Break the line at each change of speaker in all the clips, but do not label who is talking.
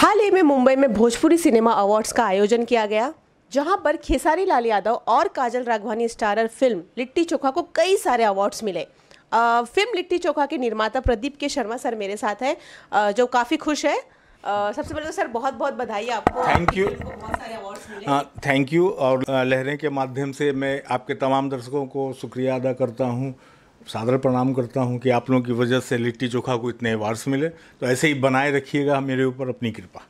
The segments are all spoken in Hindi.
हाल ही में मुंबई में भोजपुरी सिनेमा अवार्ड्स का आयोजन किया गया जहां पर खेसारी लाल यादव और काजल राघवानी स्टारर फिल्म लिट्टी चोखा को कई सारे अवार्ड्स मिले आ, फिल्म लिट्टी चोखा के निर्माता प्रदीप के शर्मा सर मेरे साथ हैं जो काफ़ी खुश है सबसे पहले तो सर बहुत बहुत बधाई आपको थैंक यू
थैंक यू और लहरें के माध्यम से मैं आपके तमाम दर्शकों को शुक्रिया अदा करता हूँ सादर प्रणाम करता हूँ कि आप लोगों की वजह से लिट्टी चोखा को इतने अवार्ड्स मिले तो ऐसे ही बनाए रखिएगा मेरे ऊपर अपनी कृपा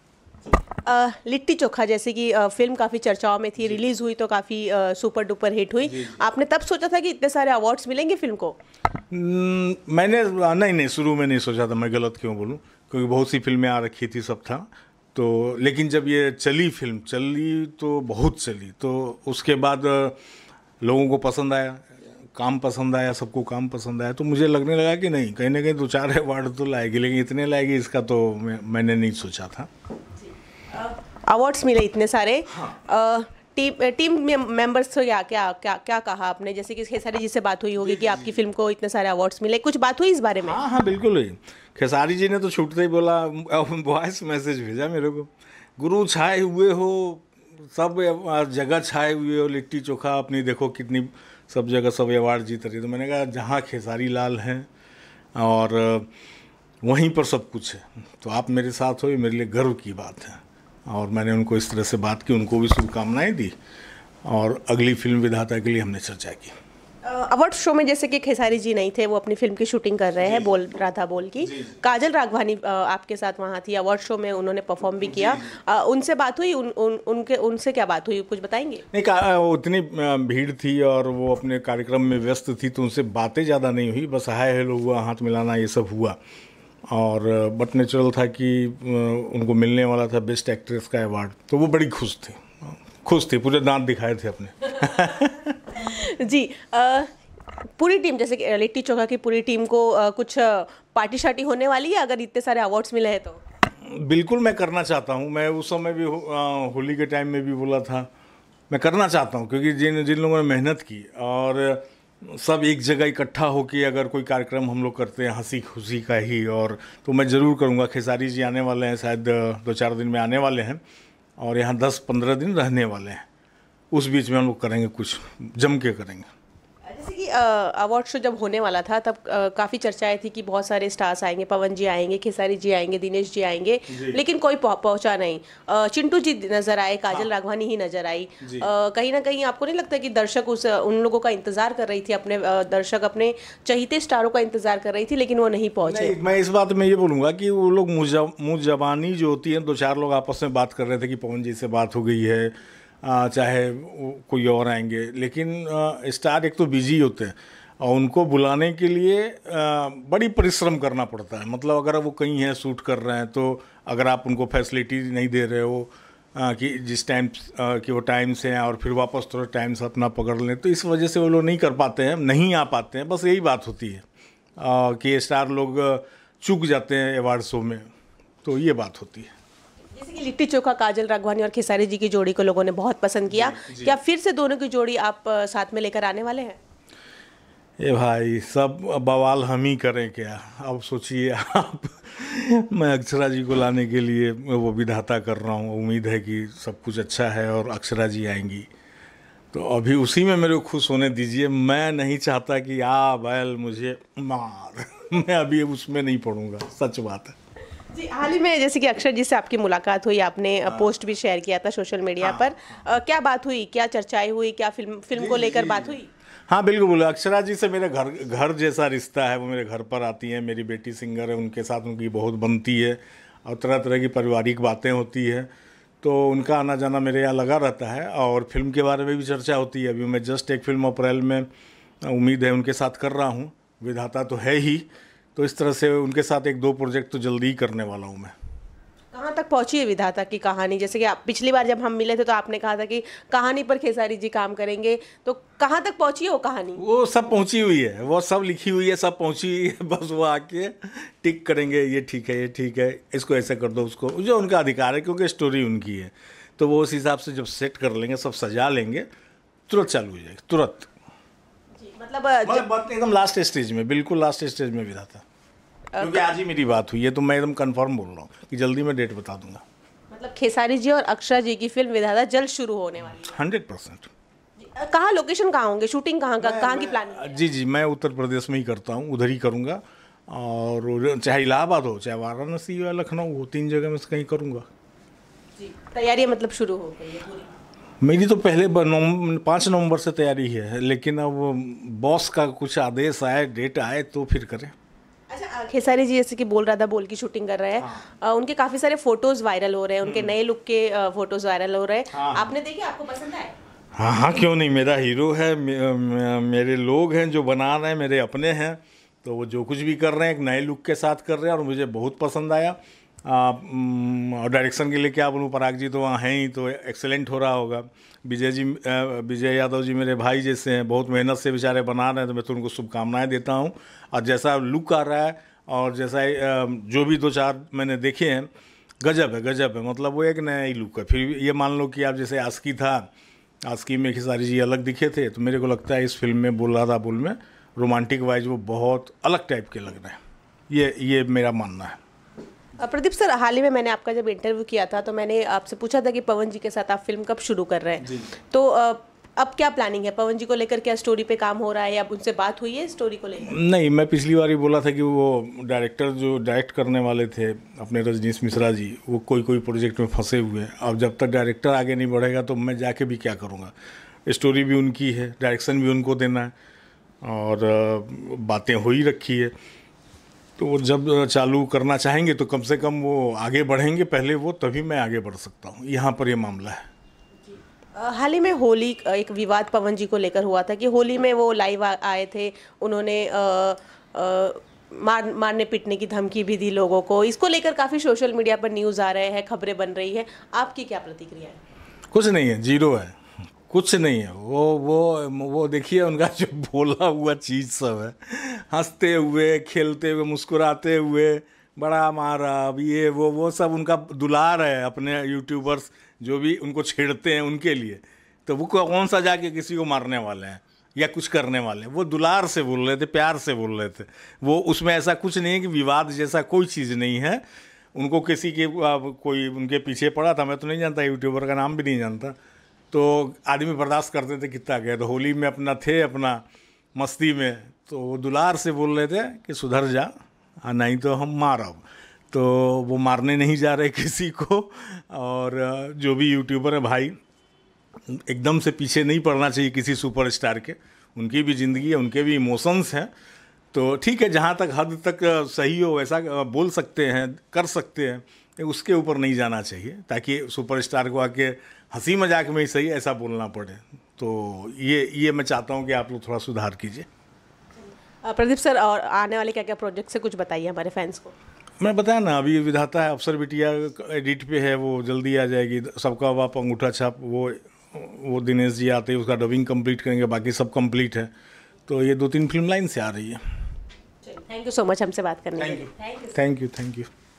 लिट्टी चोखा जैसे कि आ, फिल्म काफ़ी चर्चाओं में थी रिलीज़ हुई तो काफ़ी सुपर डुपर हिट हुई जी, जी। आपने तब सोचा था कि इतने सारे अवार्ड्स मिलेंगे फिल्म को
न, मैंने नहीं नहीं शुरू में नहीं सोचा था मैं गलत क्यों बोलूँ क्योंकि बहुत सी फिल्में आ रखी थी सब था तो लेकिन जब ये चली फिल्म चली तो बहुत चली तो उसके बाद लोगों को पसंद आया काम पसंद आया सबको काम पसंद आया तो मुझे लगने लगा कि नहीं कहीं ना कहीं दो चार अवार्ड तो लाएगी लेकिन इतने लाएगी इसका तो मैं, मैंने नहीं सोचा था
अवार्ड्स मिले इतने सारे हाँ। टीम टीम मेंबर्स को क्या क्या क्या कहा आपने जैसे कि खेसारी जी से बात हुई होगी कि आपकी फिल्म को इतने सारे अवार्ड्स मिले कुछ बात हुई इस बारे में हाँ हाँ
बिल्कुल हुई खेसारी जी ने तो छूटते ही बोला वॉइस मैसेज भेजा मेरे को गुरु छाए हुए हो सब जगह छाए हुए हो लिट्टी चोखा अपनी देखो कितनी सब जगह सब अवार्ड जीत रही तो मैंने कहा जहाँ खेसारी लाल हैं और वहीं पर सब कुछ है तो आप मेरे साथ हो ये मेरे लिए गर्व की बात है और मैंने उनको इस तरह से बात की उनको भी शुभकामनाएँ दी और अगली फिल्म विधाता के लिए हमने चर्चा की
अवार्ड शो में जैसे कि खेसारी जी नहीं थे वो अपनी फिल्म की शूटिंग कर रहे हैं बोल राधा बोल की काजल राघवानी आपके साथ वहाँ थी अवार्ड शो में उन्होंने परफॉर्म भी किया उनसे बात हुई उन, उन, उनके उनसे क्या बात हुई कुछ बताएंगे
नहीं उतनी भीड़ थी और वो अपने कार्यक्रम में व्यस्त थी तो उनसे बातें ज़्यादा नहीं हुई बस हाय हेलो हुआ हाथ मिलाना ये सब हुआ और बट नेचुरल था कि उनको मिलने वाला था बेस्ट एक्ट्रेस का अवार्ड तो वो बड़ी खुश थी खुश थी पूरे दांत दिखाए थे अपने
जी आ, पूरी टीम जैसे कि लिट्टी चौका की पूरी टीम को आ, कुछ पार्टी शार्टी होने वाली है अगर इतने सारे अवार्ड्स मिले हैं तो
बिल्कुल मैं करना चाहता हूँ मैं उस समय भी हो, होली के टाइम में भी बोला था मैं करना चाहता हूँ क्योंकि जिन जिन लोगों ने मेहनत की और सब एक जगह इकट्ठा होकर अगर कोई कार्यक्रम हम लोग करते हैं हंसी खुशी का ही और तो मैं ज़रूर करूँगा खेसारी जी आने वाले हैं शायद दो चार दिन में आने वाले हैं और यहाँ दस पंद्रह दिन रहने वाले हैं उस बीच में हम लोग करेंगे कुछ जम के करेंगे
जैसे कि अवार्ड शो जब होने वाला था तब काफ़ी चर्चाएं थी कि बहुत सारे स्टार्स आएंगे पवन जी आएंगे खेसारी जी आएंगे दिनेश जी आएंगे जी। लेकिन कोई पहुंचा नहीं चिंटू जी नजर आए काजल हाँ। राघवानी ही नजर आई कहीं ना कहीं आपको नहीं लगता कि दर्शक उस उन लोगों का इंतजार कर रही थी अपने दर्शक अपने चहीते स्टारों का इंतजार कर रही थी लेकिन वो नहीं पहुंचे
मैं इस बात में ये बोलूँगा कि वो लोग मुझ जबानी जो होती है दो चार लोग आपस में बात कर रहे थे कि पवन जी से बात हो गई है चाहे कोई और आएंगे लेकिन स्टार एक तो बिजी होते हैं और उनको बुलाने के लिए बड़ी परिश्रम करना पड़ता है मतलब अगर वो कहीं हैं शूट कर रहे हैं तो अगर आप उनको फैसिलिटी नहीं दे रहे हो कि जिस टाइम कि वो टाइम से हैं और फिर वापस थोड़ा टाइम से अपना पकड़ लें तो इस वजह से वो लोग नहीं कर पाते हैं नहीं आ पाते हैं बस यही बात होती है कि स्टार लोग चूक जाते हैं अवार्ड शो में तो ये बात होती है
जैसे कि लिट्टी चोखा काजल राघवानी और खेसारी जी की जोड़ी को लोगों ने बहुत पसंद किया क्या फिर से दोनों की जोड़ी आप साथ में लेकर आने वाले हैं
ये भाई सब बवाल हम ही करें क्या अब सोचिए आप मैं अक्षरा जी को लाने के लिए वो विधाता कर रहा हूँ उम्मीद है कि सब कुछ अच्छा है और अक्षरा जी आएंगी तो अभी उसी में मेरे को खुश होने दीजिए मैं नहीं चाहता कि आ बैल मुझे मार मैं अभी उसमें नहीं पढ़ूंगा सच बात है
जी हाल ही में जैसे कि अक्षर जी से आपकी मुलाकात हुई आपने आ, हाँ। पोस्ट भी शेयर किया था सोशल मीडिया हाँ। पर आ, क्या बात हुई क्या चर्चाएं हुई क्या फिल्म फिल्म को लेकर बात हुई
हाँ बिल्कुल अक्षरा जी से मेरे घर घर जैसा रिश्ता है वो मेरे घर पर आती हैं मेरी बेटी सिंगर है उनके साथ उनकी बहुत बनती है और तरह तरह की पारिवारिक बातें होती है तो उनका आना जाना मेरे यहाँ लगा रहता है और फिल्म के बारे में भी चर्चा होती है अभी मैं जस्ट एक फिल्म अप्रैल में उम्मीद है उनके साथ कर रहा हूँ विधाता तो है ही तो इस तरह से उनके साथ एक दो प्रोजेक्ट तो जल्दी ही करने वाला हूँ मैं
कहाँ तक पहुँची है विधाता की कहानी जैसे कि आप पिछली बार जब हम मिले थे तो आपने कहा था कि कहानी पर खेसारी जी काम करेंगे तो कहाँ तक पहुँची है वो कहानी
वो सब पहुँची हुई है वो सब लिखी हुई है सब पहुँची हुई है बस वो आके टिक करेंगे ये ठीक है ये ठीक है इसको ऐसा कर दो उसको जो उनका अधिकार है क्योंकि स्टोरी उनकी है तो वो उस हिसाब से जब सेट कर लेंगे सब सजा लेंगे तुरंत चालू हो जाएगी तुरंत
मतलब, मतलब
एकदम लास्ट स्टेज में बिल्कुल लास्ट स्टेज में विधा था क्योंकि आज ही मेरी बात हुई है तो मैं एकदम कंफर्म बोल रहा हूँ कि जल्दी मैं डेट बता दूंगा
मतलब खेसारी जी और अक्षरा जी की फिल्म विधाता जल्द शुरू होने वाली
है हंड्रेड परसेंट
कहाँ लोकेशन कहाँ होंगे शूटिंग कहाँ का कहाँ की प्लानिंग
जी जी मैं उत्तर प्रदेश में ही करता हूँ उधर ही करूँगा और चाहे इलाहाबाद हो चाहे वाराणसी हो या लखनऊ हो तीन जगह में से कहीं करूँगा
जी तैयारी मतलब शुरू हो गई है
मेरी तो पहले पाँच नवंबर से तैयारी है लेकिन अब बॉस का कुछ आदेश आए डेट आए तो फिर करें
अच्छा, खेसारी जी जैसे कि बोल रहा था बोल की शूटिंग कर रहे हैं हाँ। उनके काफी सारे फोटोज वायरल हो रहे हैं उनके हम्म। नए लुक के फोटोज वायरल हो रहे हैं हाँ। आपने देखे आपको पसंद आए
हाँ हाँ क्यों नहीं मेरा हीरो है मेरे लोग हैं जो बना रहे हैं मेरे अपने हैं तो वो जो कुछ भी कर रहे हैं एक नए लुक के साथ कर रहे हैं और मुझे बहुत पसंद आया और डायरेक्शन के लिए क्या बोलूँ पराग जी तो वहाँ हैं ही तो एक्सेलेंट हो रहा होगा विजय जी विजय यादव जी मेरे भाई जैसे हैं बहुत मेहनत से बेचारे बना रहे हैं तो मैं तो उनको शुभकामनाएं देता हूँ और जैसा लुक आ रहा है और जैसा जो भी दो चार मैंने देखे हैं गजब है गजब है मतलब वो एक नया ही लुक है फिर ये मान लो कि आप जैसे आस्की था आस्की में खेसारी जी अलग दिखे थे तो मेरे को लगता है इस फिल्म में बोल रहा था बोल में रोमांटिक वाइज वो बहुत अलग टाइप के लग रहे हैं ये ये मेरा मानना है
प्रदीप सर हाल ही में मैंने आपका जब इंटरव्यू किया था तो मैंने आपसे पूछा था कि पवन जी के साथ आप फिल्म कब शुरू कर रहे हैं तो अब क्या प्लानिंग है पवन जी को लेकर क्या स्टोरी पे काम हो रहा है या उनसे बात हुई है स्टोरी को लेकर
नहीं मैं पिछली बार ही बोला था कि वो डायरेक्टर जो डायरेक्ट करने वाले थे अपने रजनीश मिश्रा जी वो कोई कोई प्रोजेक्ट में फंसे हुए हैं अब जब तक डायरेक्टर आगे नहीं बढ़ेगा तो मैं जाके भी क्या करूँगा स्टोरी भी उनकी है डायरेक्शन भी उनको देना है और बातें हो ही रखी है तो वो जब चालू करना चाहेंगे तो कम से कम वो आगे बढ़ेंगे पहले वो तभी मैं आगे बढ़ सकता हूँ यहाँ पर ये मामला
है हाल ही में होली एक विवाद पवन जी को लेकर हुआ था कि होली में वो लाइव आए थे उन्होंने आ, आ, मार मारने पीटने की धमकी भी दी लोगों को इसको लेकर काफ़ी सोशल मीडिया पर न्यूज़ आ रहे हैं खबरें बन रही है आपकी क्या प्रतिक्रिया है
कुछ नहीं है जीरो है कुछ नहीं है वो वो वो देखिए उनका जो बोला हुआ चीज़ सब है हंसते हुए खेलते हुए मुस्कुराते हुए बड़ा मारा अब ये वो वो सब उनका दुलार है अपने यूट्यूबर्स जो भी उनको छेड़ते हैं उनके लिए तो वो कौन सा जाके किसी को मारने वाले हैं या कुछ करने वाले हैं वो दुलार से बोल रहे थे प्यार से बोल रहे थे वो उसमें ऐसा कुछ नहीं है कि विवाद जैसा कोई चीज़ नहीं है उनको किसी के कोई उनके पीछे पड़ा था मैं तो नहीं जानता यूट्यूबर का नाम भी नहीं जानता तो आदमी बर्दाश्त करते थे कितना गए तो होली में अपना थे अपना मस्ती में तो वो दुलार से बोल रहे थे कि सुधर जा हाँ, नहीं तो हम मारब तो वो मारने नहीं जा रहे किसी को और जो भी यूट्यूबर है भाई एकदम से पीछे नहीं पड़ना चाहिए किसी सुपरस्टार के उनकी भी ज़िंदगी है उनके भी इमोशंस हैं तो ठीक है जहाँ तक हद तक सही हो वैसा बोल सकते हैं कर सकते हैं उसके ऊपर नहीं जाना चाहिए ताकि सुपरस्टार को आके हंसी मजाक में ही सही ऐसा बोलना पड़े तो ये ये मैं चाहता हूँ कि आप लोग थोड़ा सुधार कीजिए
प्रदीप सर और आने वाले क्या क्या प्रोजेक्ट से कुछ बताइए हमारे फैंस को
मैं बताया ना अभी विधाता है अफसर बिटिया एडिट पे है वो जल्दी आ जाएगी सबका वाप अंगूठा छाप वो वो दिनेश जी आते हैं उसका डबिंग कंप्लीट करेंगे बाकी सब कंप्लीट है तो ये दो तीन फिल्म लाइन से आ रही है
थैंक यू सो मच हमसे बात करने के लिए thank
you thank you thank you